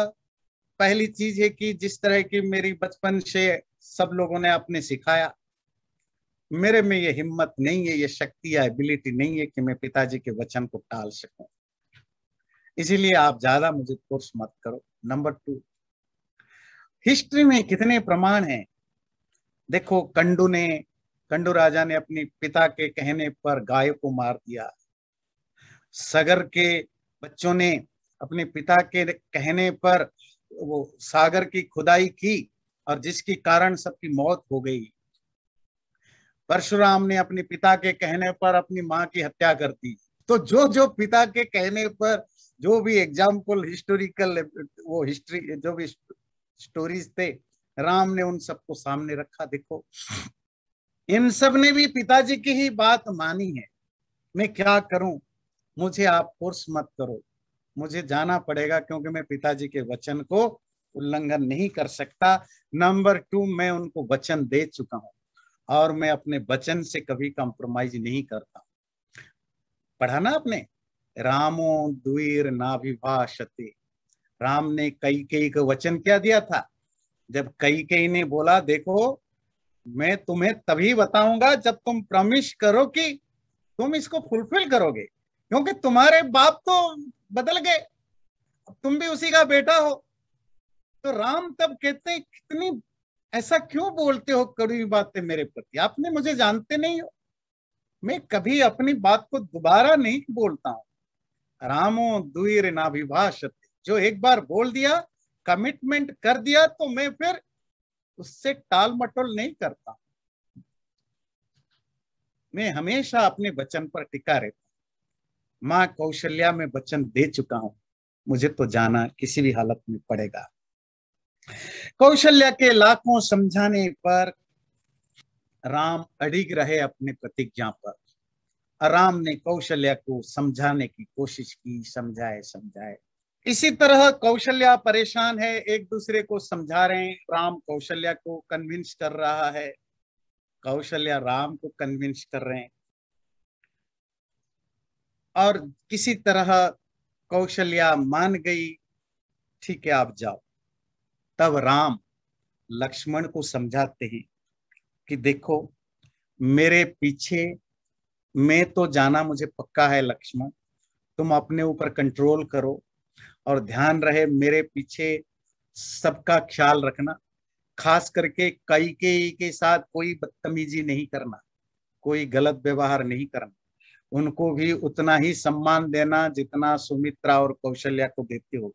पहली चीज है कि जिस तरह की मेरी बचपन से सब लोगों ने आपने सिखाया मेरे में ये हिम्मत नहीं है ये शक्ति या एबिलिटी नहीं है कि मैं पिताजी के वचन को टाल सकूं इसीलिए आप ज्यादा मुझे कोर्स मत करो नंबर टू हिस्ट्री में कितने प्रमाण हैं देखो कंडू ने कंडू राजा ने अपने पिता के कहने पर गाय को मार दिया सगर के बच्चों ने अपने पिता के कहने पर वो सागर की खुदाई की और जिसके कारण सबकी मौत हो गई परशुराम ने अपने पिता के कहने पर अपनी माँ की हत्या कर दी तो जो जो पिता के कहने पर जो भी एग्जाम्पल हिस्टोरिकल वो हिस्ट्री जो भी स्टोरीज थे राम ने उन सबको सामने रखा देखो इन सब ने भी पिताजी की ही बात मानी है मैं क्या करूं मुझे आप फोर्स मत करो मुझे जाना पड़ेगा क्योंकि मैं पिताजी के वचन को उल्लंघन नहीं कर सकता नंबर टू मैं उनको वचन दे चुका हूं और मैं अपने वचन से कभी कंप्रोमाइज नहीं करता पढ़ा ना आपने रामो द्वीर नाभिभाषते राम ने कई कई का वचन क्या दिया था जब कई कई ने बोला देखो मैं तुम्हें तभी बताऊंगा जब तुम प्रमिश करो कि तुम इसको फुलफिल करोगे क्योंकि तुम्हारे बाप तो बदल गए तुम भी उसी का बेटा हो तो राम तब कहते कितनी ऐसा क्यों बोलते हो कड़ी बातें मेरे प्रति आपने मुझे जानते नहीं हो मैं कभी अपनी बात को दोबारा नहीं बोलता हूं रामो दुईर नाभिभाषते जो एक बार बोल दिया कमिटमेंट कर दिया तो मैं फिर उससे टाल मटोल नहीं करता मैं हमेशा अपने वचन पर टिका रहता मां कौशल्या में वचन दे चुका हूं मुझे तो जाना किसी भी हालत में पड़ेगा कौशल्या के लाखों समझाने पर राम अड़िग रहे अपने प्रतिज्ञा पर राम ने कौशल्या को समझाने की कोशिश की समझाए समझाए इसी तरह कौशल्या परेशान है एक दूसरे को समझा रहे हैं राम कौशल्या को कन्विंस कर रहा है कौशल्या राम को कन्विंस कर रहे हैं और किसी तरह कौशल्या मान गई ठीक है आप जाओ तब राम लक्ष्मण को समझाते हैं कि देखो मेरे पीछे मैं तो जाना मुझे पक्का है लक्ष्मण तुम अपने ऊपर कंट्रोल करो और ध्यान रहे मेरे पीछे सबका ख्याल रखना खास करके कई के के साथ कोई बदतमीजी नहीं करना कोई गलत व्यवहार नहीं करना उनको भी उतना ही सम्मान देना जितना सुमित्रा और कौशल्या को देते हो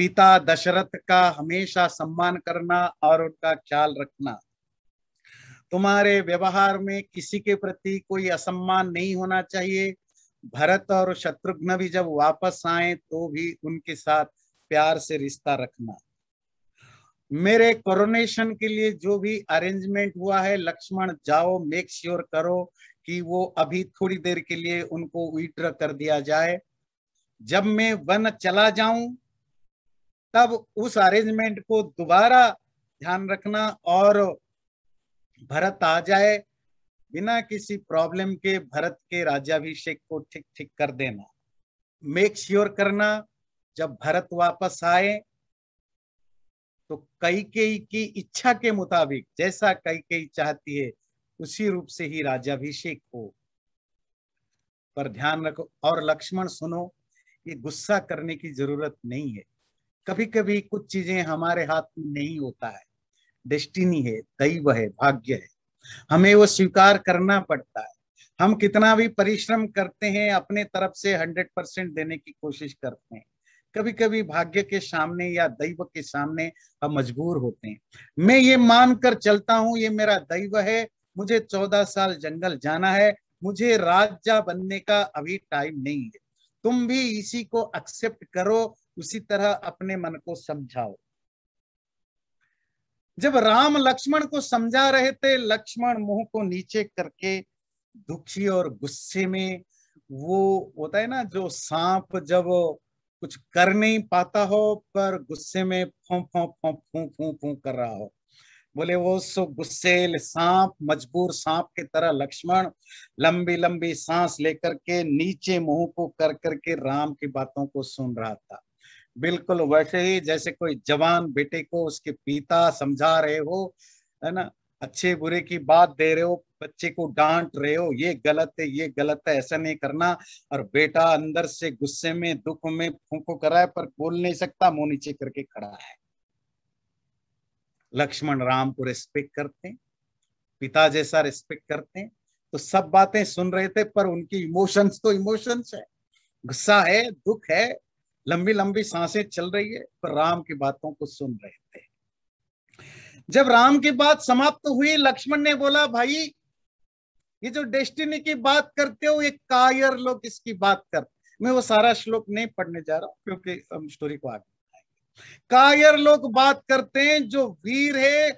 पिता दशरथ का हमेशा सम्मान करना और उनका ख्याल रखना तुम्हारे व्यवहार में किसी के प्रति कोई असम्मान नहीं होना चाहिए भरत और शत्रुघ्न भी जब वापस आए तो भी उनके साथ प्यार से रिश्ता रखना मेरे कोरोनेशन के लिए जो भी अरेंजमेंट हुआ है लक्ष्मण जाओ मेक श्योर करो कि वो अभी थोड़ी देर के लिए उनको विड्र कर दिया जाए जब मैं वन चला जाऊं तब उस अरेंजमेंट को दोबारा ध्यान रखना और भरत आ जाए बिना किसी प्रॉब्लम के भरत के राज्याभिषेक को ठीक ठीक कर देना मेक श्योर करना जब भरत वापस आए तो कई कई की इच्छा के मुताबिक जैसा कई कई चाहती है उसी रूप से ही राज्याभिषेक हो पर ध्यान रखो और लक्ष्मण सुनो ये गुस्सा करने की जरूरत नहीं है कभी कभी कुछ चीजें हमारे हाथ में नहीं होता है डेस्टिनी है दैव है भाग्य है हमें वो स्वीकार करना पड़ता है हम कितना भी परिश्रम करते हैं अपने तरफ से हंड्रेड परसेंट देने की कोशिश करते हैं कभी कभी भाग्य के सामने या दैव के सामने हम मजबूर होते हैं मैं ये मान कर चलता हूं ये मेरा दैव है मुझे चौदह साल जंगल जाना है मुझे राजा बनने का अभी टाइम नहीं है तुम भी इसी को एक्सेप्ट करो उसी तरह अपने मन को समझाओ जब राम लक्ष्मण को समझा रहे थे लक्ष्मण मुंह को नीचे करके दुखी और गुस्से में वो होता है ना जो सांप जब कुछ कर नहीं पाता हो पर गुस्से में फो फों फों फू फू फू कर रहा हो बोले वो सो गुस्सेल सांप मजबूर सांप की तरह लक्ष्मण लंबी लंबी सांस लेकर के नीचे मुंह को कर करके राम की बातों को सुन रहा था बिल्कुल वैसे ही जैसे कोई जवान बेटे को उसके पिता समझा रहे हो है ना अच्छे बुरे की बात दे रहे हो बच्चे को डांट रहे हो ये गलत है ये गलत है ऐसा नहीं करना और बेटा अंदर से गुस्से में दुख में फूको करा है पर बोल नहीं सकता मुंह नीचे करके खड़ा है लक्ष्मण राम को रिस्पेक्ट करते पिता जैसा रिस्पेक्ट करते हैं तो सब बातें सुन रहे थे पर उनकी इमोशंस तो इमोशंस है गुस्सा है दुख है लंबी लंबी सांसें चल रही है पर राम की बातों को सुन रहे थे जब राम की बात समाप्त हुई लक्ष्मण ने बोला भाई ये जो डेस्टिनी की बात करते हो ये कायर लोग इसकी बात कर मैं वो सारा श्लोक नहीं पढ़ने जा रहा हूं क्योंकि हम स्टोरी को आगे कायर लोग बात करते हैं जो वीर है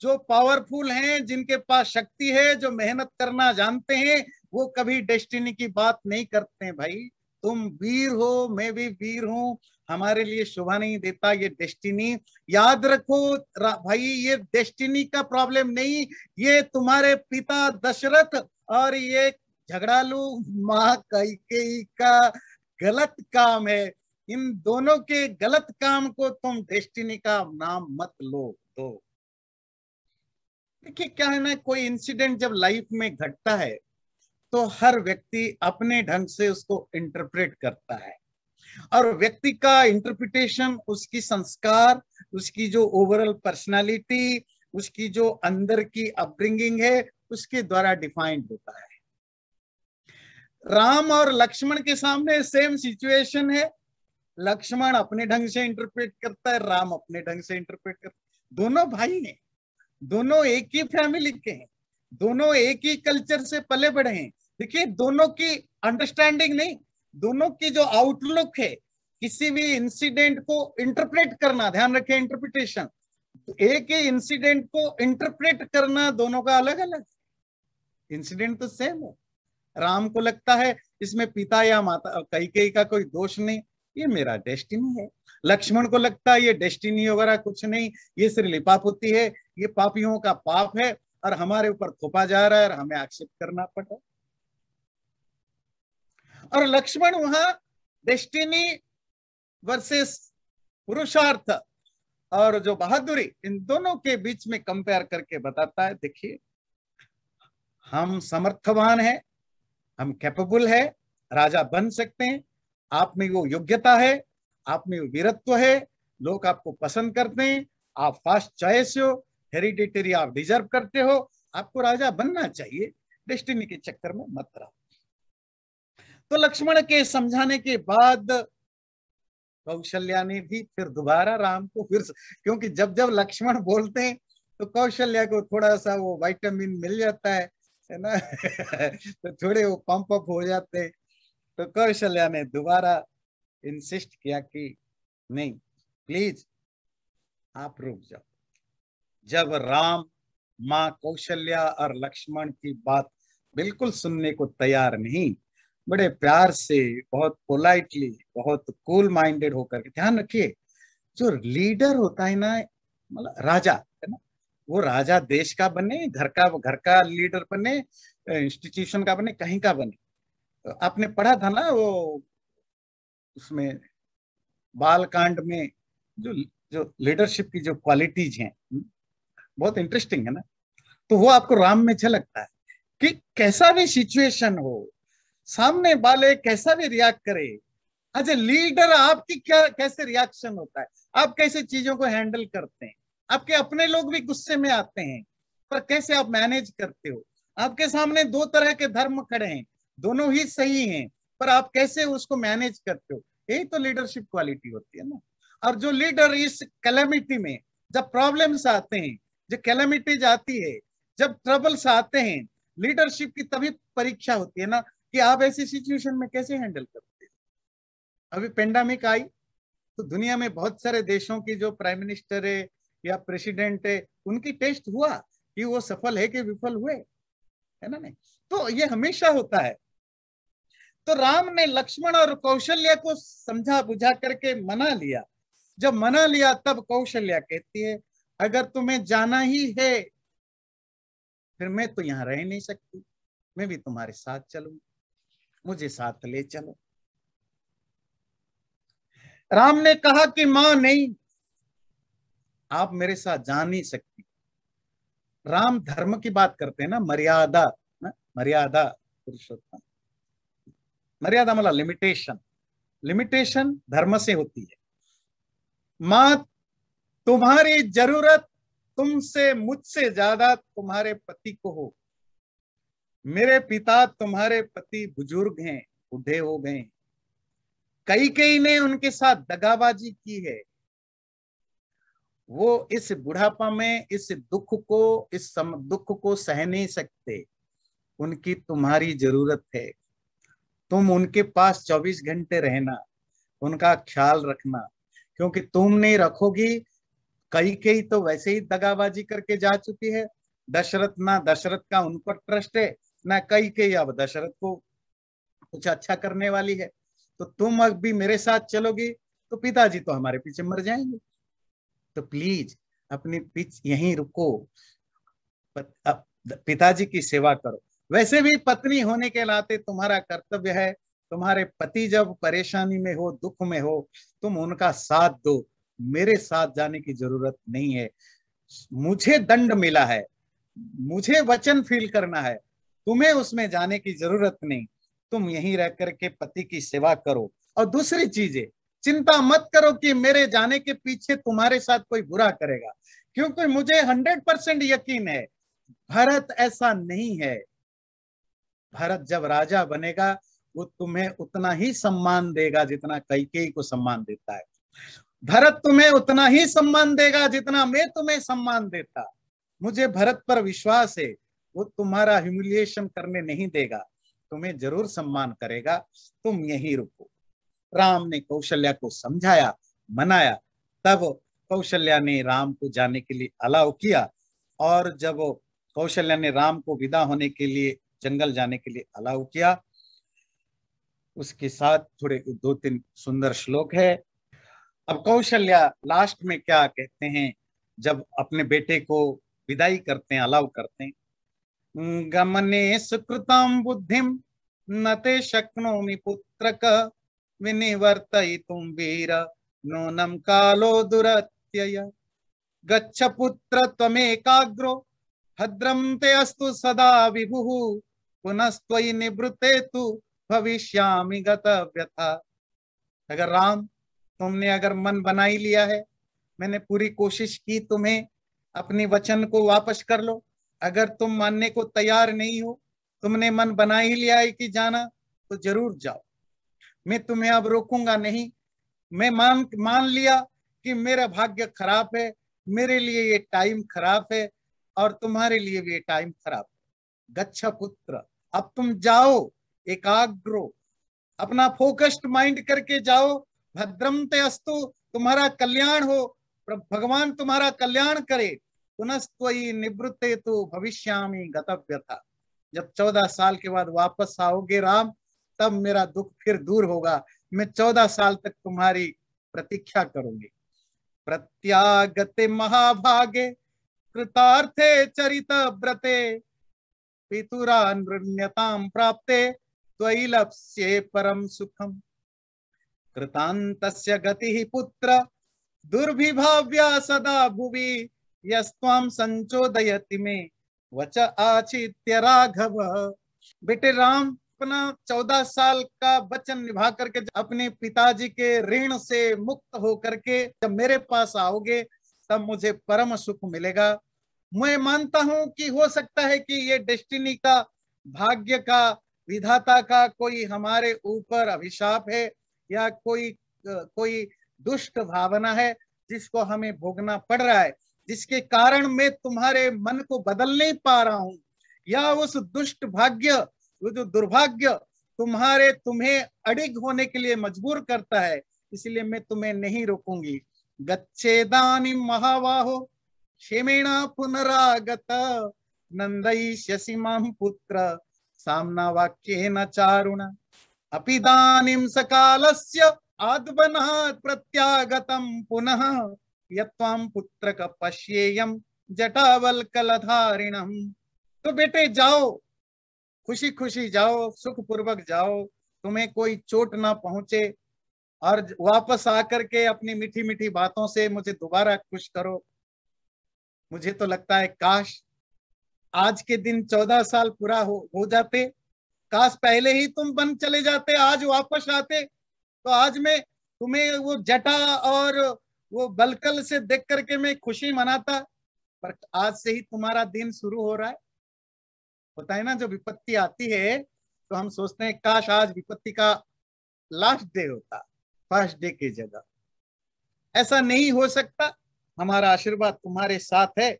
जो पावरफुल हैं जिनके पास शक्ति है जो मेहनत करना जानते हैं वो कभी डेस्टिनी की बात नहीं करते भाई तुम वीर हो मैं भी वीर हूं हमारे लिए शोभा नहीं देता ये डेस्टिनी याद रखो भाई ये डेस्टिनी का प्रॉब्लम नहीं ये तुम्हारे पिता दशरथ और ये झगड़ालू माँ कैके का गलत काम है इन दोनों के गलत काम को तुम डेस्टिनी का नाम मत लो दो देखिए क्या है ना कोई इंसिडेंट जब लाइफ में घटता है तो हर व्यक्ति अपने ढंग से उसको इंटरप्रेट करता है और व्यक्ति का इंटरप्रिटेशन उसकी संस्कार उसकी जो ओवरऑल पर्सनालिटी उसकी जो अंदर की अपब्रिंगिंग है उसके द्वारा डिफाइंड होता है राम और लक्ष्मण के सामने सेम सिचुएशन है लक्ष्मण अपने ढंग से इंटरप्रेट करता है राम अपने ढंग से इंटरप्रेट करता है दोनों भाई हैं दोनों एक ही फैमिली के हैं दोनों एक ही कल्चर से पले बढ़े हैं देखिए दोनों की अंडरस्टैंडिंग नहीं दोनों की जो आउटलुक है किसी भी इंसिडेंट को इंटरप्रेट करना ध्यान रखें इंटरप्रिटेशन तो एक ही इंसिडेंट को इंटरप्रेट करना दोनों का अलग अलग इंसिडेंट तो सेम है राम को लगता है इसमें पिता या माता कई कई का कोई दोष नहीं ये मेरा डेस्टिनी है लक्ष्मण को लगता है ये डेस्टिनी वगैरह कुछ नहीं ये सिर्फ होती है ये पापियों का पाप है और हमारे ऊपर थोपा जा रहा है और हमें आक्षेप करना पड़ा और लक्ष्मण वहां डेस्टिनी वर्सेस पुरुषार्थ और जो बहादुरी इन दोनों के बीच में कंपेयर करके बताता है देखिए हम समर्थवान है हम कैपेबल है राजा बन सकते हैं आप में वो योग्यता है आप में वो वीरत्व है लोग आपको पसंद करते हैं आप फास्ट चॉइस हो हेरिडिटरी आप डिजर्व करते हो आपको राजा बनना चाहिए डेस्टिनी के चक्कर में मत रहो तो लक्ष्मण के समझाने के बाद कौशल्या ने भी फिर दोबारा राम को फिर क्योंकि जब जब लक्ष्मण बोलते हैं तो कौशल्या को थोड़ा सा वो वाइटामिन मिल जाता है है ना तो थोड़े वो पंप अप हो जाते तो कौशल्या ने दोबारा इंसिस्ट किया कि नहीं प्लीज आप रुक जाओ जब राम माँ कौशल्या और लक्ष्मण की बात बिल्कुल सुनने को तैयार नहीं बड़े प्यार से बहुत पोलाइटली बहुत कूल माइंडेड होकर के ध्यान रखिए जो लीडर होता है ना मतलब राजा है ना वो राजा देश का बने घर का घर का लीडर बने इंस्टीट्यूशन का बने कहीं का बने तो आपने पढ़ा था ना वो उसमें बाल कांड में जो जो लीडरशिप की जो क्वालिटीज हैं हम्म, बहुत इंटरेस्टिंग है ना तो वो आपको राम में झलकता है कि कैसा भी सिचुएशन हो सामने वाले कैसा भी रिएक्ट करे एज ए लीडर आपकी क्या कैसे रिएक्शन होता है आप कैसे चीजों को हैंडल करते हैं आपके अपने लोग भी गुस्से में आते हैं पर कैसे आप मैनेज करते हो आपके सामने दो तरह के धर्म खड़े हैं दोनों ही सही हैं पर आप कैसे उसको मैनेज करते हो यही तो लीडरशिप क्वालिटी होती है ना और जो लीडर इस कैलेमिटी में जब प्रॉब्लम्स आते हैं जो कैलेमिटीज आती है जब ट्रबल्स आते हैं लीडरशिप की तभी परीक्षा होती है ना कि आप ऐसी सिचुएशन में कैसे हैंडल करते अभी पेंडामिक आई तो दुनिया में बहुत सारे देशों की जो प्राइम मिनिस्टर है या प्रेसिडेंट है उनकी टेस्ट हुआ कि वो सफल है कि विफल हुए है ना नहीं तो ये हमेशा होता है तो राम ने लक्ष्मण और कौशल्या को समझा बुझा करके मना लिया जब मना लिया तब कौशल्या कहती है अगर तुम्हें जाना ही है फिर मैं तो यहाँ रह नहीं सकती मैं भी तुम्हारे साथ चलूंगी मुझे साथ ले चलो राम ने कहा कि मां नहीं आप मेरे साथ जा नहीं सकती राम धर्म की बात करते हैं ना मर्यादा ना मर्यादा पुरुषोत्तम मर्यादा मतलब लिमिटेशन लिमिटेशन धर्म से होती है मां तुम्हारी जरूरत तुमसे मुझसे ज्यादा तुम्हारे पति को हो मेरे पिता तुम्हारे पति बुजुर्ग हैं बूढ़े हो गए कई कई ने उनके साथ दगाबाजी की है वो इस बुढ़ापा में इस दुख को इस सम, दुख को सह नहीं सकते उनकी तुम्हारी जरूरत है तुम उनके पास 24 घंटे रहना उनका ख्याल रखना क्योंकि तुम नहीं रखोगी कई कई तो वैसे ही दगाबाजी करके जा चुकी है दशरथ ना दशरथ का उन पर ट्रस्ट है कई कई अब दशरथ को कुछ अच्छा करने वाली है तो तुम अब भी मेरे साथ चलोगी तो पिताजी तो हमारे पीछे मर जाएंगे तो प्लीज अपने पीछे यहीं रुको पिताजी की सेवा करो वैसे भी पत्नी होने के नाते तुम्हारा कर्तव्य है तुम्हारे पति जब परेशानी में हो दुख में हो तुम उनका साथ दो मेरे साथ जाने की जरूरत नहीं है मुझे दंड मिला है मुझे वचन फील करना है तुम्हें उसमें जाने की जरूरत नहीं तुम यहीं रह करके पति की सेवा करो और दूसरी चीज है चिंता मत करो कि मेरे जाने के पीछे तुम्हारे साथ कोई बुरा करेगा क्योंकि मुझे हंड्रेड परसेंट यकीन है भरत ऐसा नहीं है भरत जब राजा बनेगा वो तुम्हें उतना ही सम्मान देगा जितना कैकेयी को सम्मान देता है भरत तुम्हें उतना ही सम्मान देगा जितना मैं तुम्हें सम्मान देता मुझे भरत पर विश्वास है वो तुम्हारा ह्यूमिलिएशन करने नहीं देगा तुम्हें जरूर सम्मान करेगा तुम यहीं रुको राम ने कौशल्या को समझाया मनाया तब कौशल्या ने राम को जाने के लिए अलाव किया और जब कौशल्या ने राम को विदा होने के लिए जंगल जाने के लिए अलाव किया उसके साथ थोड़े दो तीन सुंदर श्लोक है अब कौशल्या लास्ट में क्या कहते हैं जब अपने बेटे को विदाई करते हैं अलाव करते हैं गमने सुकृतां बुद्धि न ते शक्नोमि पुत्रक विनिवर्तयितुं वीर नूनम कालो दुरत्यय गच्छ पुत्र त्वमेकाग्रो भद्रं ते अस्तु सदा विभुः पुनस्त्वयि निवृते तु भविष्यामि गतव्यथा अगर राम तुमने अगर मन बनाई लिया है मैंने पूरी कोशिश की तुम्हें अपनी वचन को वापस कर लो अगर तुम मानने को तैयार नहीं हो तुमने मन बना ही लिया है कि जाना तो जरूर जाओ मैं तुम्हें अब रोकूंगा नहीं मैं मान मान लिया कि मेरा भाग्य खराब है मेरे लिए ये टाइम खराब है और तुम्हारे लिए भी ये टाइम खराब है गच्छ पुत्र अब तुम जाओ एकाग्र अपना फोकस्ड माइंड करके जाओ भद्रम ते अस्तु तुम्हारा कल्याण हो भगवान तुम्हारा कल्याण करे पुनस्वी निवृत्ते तो भविष्यामी गतव्यथा जब चौदह साल के बाद वापस आओगे राम तब मेरा दुख फिर दूर होगा मैं चौदह साल तक तुम्हारी प्रतीक्षा करूंगी प्रत्यागते महाभागे कृतार्थे चरित व्रते पितुरा नृण्यताम प्राप्ते त्वयि परम सुखम कृतांत गति पुत्र दुर्भिभाव्या सदा भुवि यस्त्वां संचोदयति मे वच आचित्य राघव बेटे राम अपना चौदह साल का वचन निभा करके अपने पिताजी के ऋण से मुक्त होकर के जब मेरे पास आओगे तब मुझे परम सुख मिलेगा मैं मानता हूं कि हो सकता है कि ये डेस्टिनी का भाग्य का विधाता का कोई हमारे ऊपर अभिशाप है या कोई कोई दुष्ट भावना है जिसको हमें भोगना पड़ रहा है जिसके कारण मैं तुम्हारे मन को बदल नहीं पा रहा हूं या उस दुष्ट भाग्य वो जो दुर्भाग्य तुम्हारे तुम्हें अड़िग होने के लिए मजबूर करता है इसलिए मैं तुम्हें नहीं रोकूंगी गच्छेदानी महावाहो क्षेमेणा पुनरागत नंदई शशिमाम पुत्र सामना वाक्य न चारुण अपिदानी सकाल से आद्वना प्रत्यागतम पुनः यम पुत्रक पश्येयम जटावल कलधारिणम तो बेटे जाओ खुशी खुशी जाओ सुख पूर्वक जाओ तुम्हें कोई चोट ना पहुंचे और वापस आकर के अपनी मीठी मीठी बातों से मुझे दोबारा खुश करो मुझे तो लगता है काश आज के दिन चौदह साल पूरा हो हो जाते काश पहले ही तुम बन चले जाते आज वापस आते तो आज मैं तुम्हें वो जटा और वो बलकल से देख करके मैं खुशी मनाता पर आज से ही तुम्हारा दिन शुरू हो रहा है होता है ना जो विपत्ति आती है तो हम सोचते हैं काश आज विपत्ति का लास्ट डे होता फर्स्ट डे की जगह ऐसा नहीं हो सकता हमारा आशीर्वाद तुम्हारे साथ है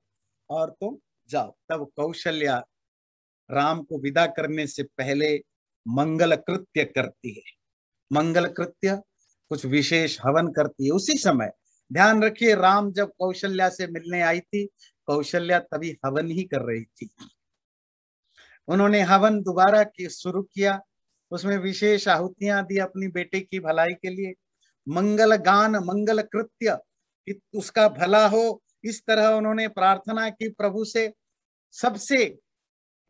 और तुम जाओ तब कौशल्या राम को विदा करने से पहले मंगल कृत्य करती है मंगल कृत्य कुछ विशेष हवन करती है उसी समय ध्यान रखिए राम जब कौशल्या से मिलने आई थी कौशल्या तभी हवन ही कर रही थी उन्होंने हवन दोबारा शुरू किया उसमें विशेष आहुतियां दी अपनी बेटे की भलाई के लिए मंगल गान मंगल कृत्य उसका भला हो इस तरह उन्होंने प्रार्थना की प्रभु से सबसे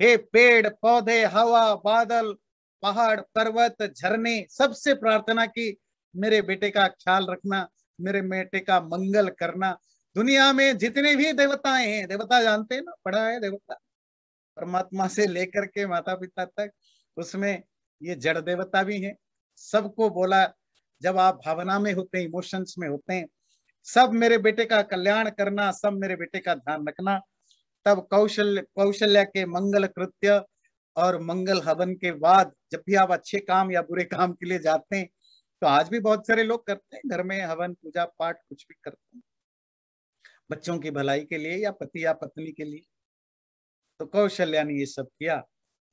हे पेड़ पौधे हवा बादल पहाड़ पर्वत झरने सबसे प्रार्थना की मेरे बेटे का ख्याल रखना मेरे बेटे का मंगल करना दुनिया में जितने भी देवताएं हैं देवता जानते हैं ना पढ़ा है देवता परमात्मा से लेकर के माता पिता तक उसमें ये जड़ देवता भी हैं सबको बोला जब आप भावना में होते हैं इमोशंस में होते हैं सब मेरे बेटे का कल्याण करना सब मेरे बेटे का ध्यान रखना तब कौशल कौशल्या के मंगल कृत्य और मंगल हवन के बाद जब भी आप अच्छे काम या बुरे काम के लिए जाते हैं तो आज भी बहुत सारे लोग करते हैं घर में हवन पूजा पाठ कुछ भी करते हैं बच्चों की भलाई के लिए या पति या पत्नी के लिए तो कौशल्या ने ये सब किया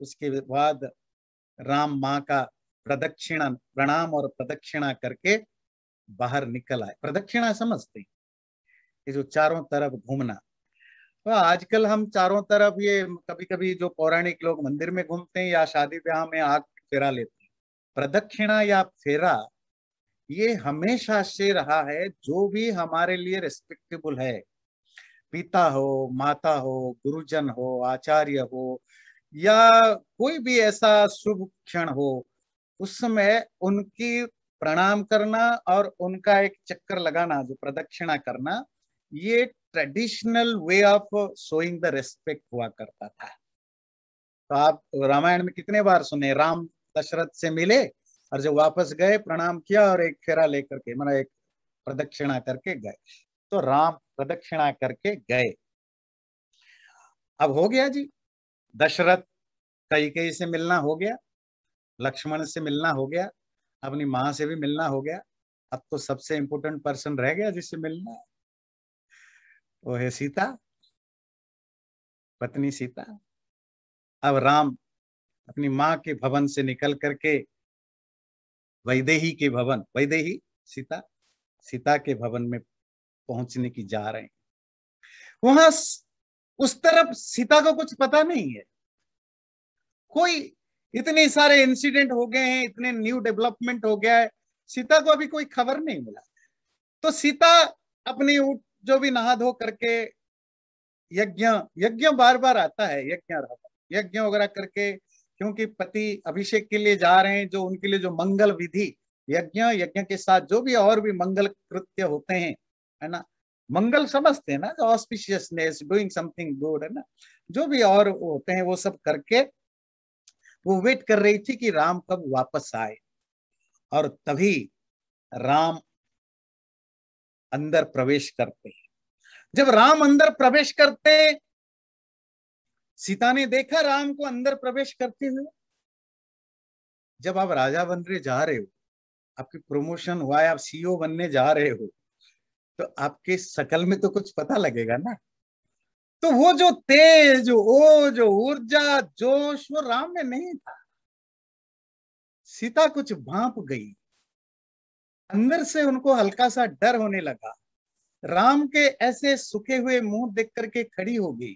उसके बाद राम माँ का प्रदक्षिणा प्रणाम और प्रदक्षिणा करके बाहर निकल आए प्रदक्षिणा समझते ये जो चारों तरफ घूमना तो आजकल हम चारों तरफ ये कभी कभी जो पौराणिक लोग मंदिर में घूमते हैं या शादी ब्याह में आग फेरा लेते हैं प्रदक्षिणा या फेरा ये हमेशा से रहा है जो भी हमारे लिए रेस्पेक्टेबल है पिता हो माता हो गुरुजन हो आचार्य हो या कोई भी ऐसा शुभ क्षण हो उस समय उनकी प्रणाम करना और उनका एक चक्कर लगाना जो प्रदक्षिणा करना ये traditional way of showing the respect हुआ करता था तो आप रामायण में कितने बार सुने राम दशरथ से मिले और जब वापस गए प्रणाम किया और एक फेरा लेकर के मतलब एक प्रदक्षिणा करके गए तो राम प्रदक्षिणा करके गए अब हो गया जी दशरथ कई कई से मिलना हो गया लक्ष्मण से मिलना हो गया अपनी माँ से भी मिलना हो गया अब तो सबसे इंपोर्टेंट पर्सन रह गया जिससे मिलना है वो है सीता पत्नी सीता अब राम अपनी माँ के भवन से निकल करके वैदेही के भवन वैदेही सीता सीता के भवन में पहुंचने की जा रहे हैं वहां उस तरफ सीता को कुछ पता नहीं है कोई इतने सारे इंसिडेंट हो गए हैं इतने न्यू डेवलपमेंट हो गया है सीता को अभी कोई खबर नहीं मिला तो सीता अपनी ऊट जो भी नहा धो करके यज्ञ यज्ञ बार बार आता है यज्ञ यज्ञ वगैरह करके क्योंकि पति अभिषेक के लिए जा रहे हैं जो उनके लिए जो मंगल विधि यज्ञ यज्ञ के साथ जो भी और भी मंगल कृत्य होते हैं है ना मंगल समझते हैं ना जो ऑस्पिशियसनेस डूइंग समथिंग गुड है ना जो भी और होते हैं वो सब करके वो वेट कर रही थी कि राम कब वापस आए और तभी राम अंदर प्रवेश करते हैं जब राम अंदर प्रवेश करते सीता ने देखा राम को अंदर प्रवेश करते हुए जब आप राजा बन रहे जा रहे हो आपकी प्रमोशन हुआ है आप सीईओ e बनने जा रहे हो तो आपके शकल में तो कुछ पता लगेगा ना तो वो जो तेज ओ जो ऊर्जा जोश वो राम में नहीं था सीता कुछ भाप गई अंदर से उनको हल्का सा डर होने लगा राम के ऐसे सूखे हुए मुंह देख करके खड़ी हो गई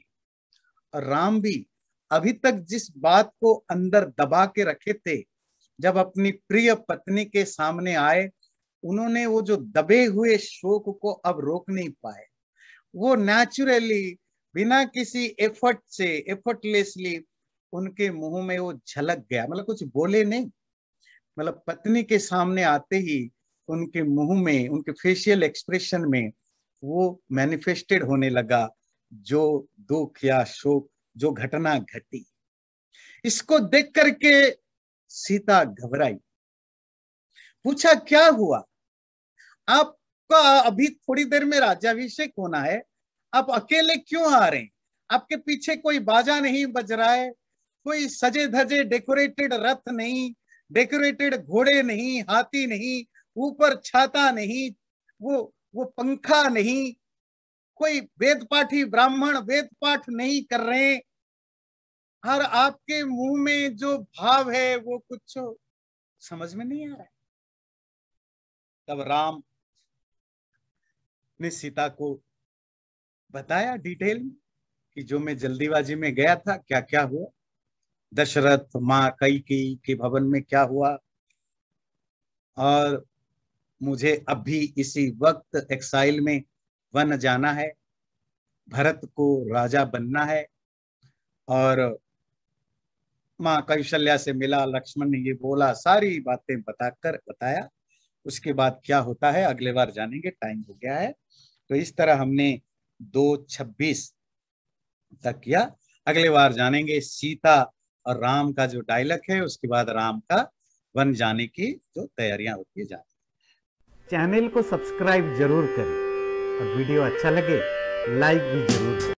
राम भी अभी तक जिस बात को अंदर दबा के रखे थे जब अपनी प्रिय पत्नी के सामने आए उन्होंने वो जो दबे हुए शोक को अब रोक नहीं पाए वो नेचुरली बिना किसी एफर्ट से एफर्टलेसली उनके मुंह में वो झलक गया मतलब कुछ बोले नहीं मतलब पत्नी के सामने आते ही उनके मुंह में उनके फेशियल एक्सप्रेशन में वो मैनिफेस्टेड होने लगा जो दुख या शोक जो घटना घटी इसको देख करके सीता घबराई पूछा क्या हुआ आपका अभी थोड़ी देर में राज्याभिषेक होना है आप अकेले क्यों आ रहे हैं आपके पीछे कोई बाजा नहीं बज रहा है कोई सजे धजे डेकोरेटेड रथ नहीं डेकोरेटेड घोड़े नहीं हाथी नहीं ऊपर छाता नहीं वो वो पंखा नहीं कोई वेद पाठी ब्राह्मण वेद पाठ नहीं कर रहे हर आपके मुंह में जो भाव है वो कुछ समझ में नहीं आ रहा तब राम ने सीता को बताया डिटेल में कि जो मैं जल्दीबाजी में गया था क्या क्या हुआ दशरथ माँ कई की के भवन में क्या हुआ और मुझे अभी इसी वक्त एक्साइल में वन जाना है भरत को राजा बनना है और माँ कौशल्या से मिला लक्ष्मण ने ये बोला सारी बातें बताकर बताया उसके बाद क्या होता है अगले बार जानेंगे टाइम हो गया है तो इस तरह हमने दो छब्बीस तक किया अगले बार जानेंगे सीता और राम का जो डायलॉग है उसके बाद राम का वन जाने की जो तैयारियां होती है जाने चैनल को सब्सक्राइब जरूर करें और वीडियो अच्छा लगे लाइक भी जरूर